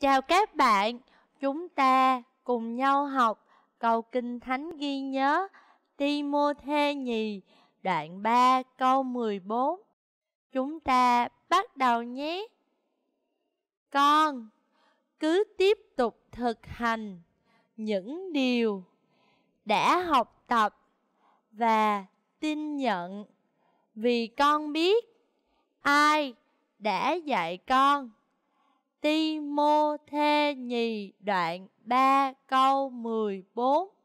Chào các bạn, chúng ta cùng nhau học câu Kinh Thánh ghi nhớ Timôthê nhì đoạn 3 câu 14. Chúng ta bắt đầu nhé. Con cứ tiếp tục thực hành những điều đã học tập và tin nhận vì con biết ai đã dạy con đoạn 3 câu 14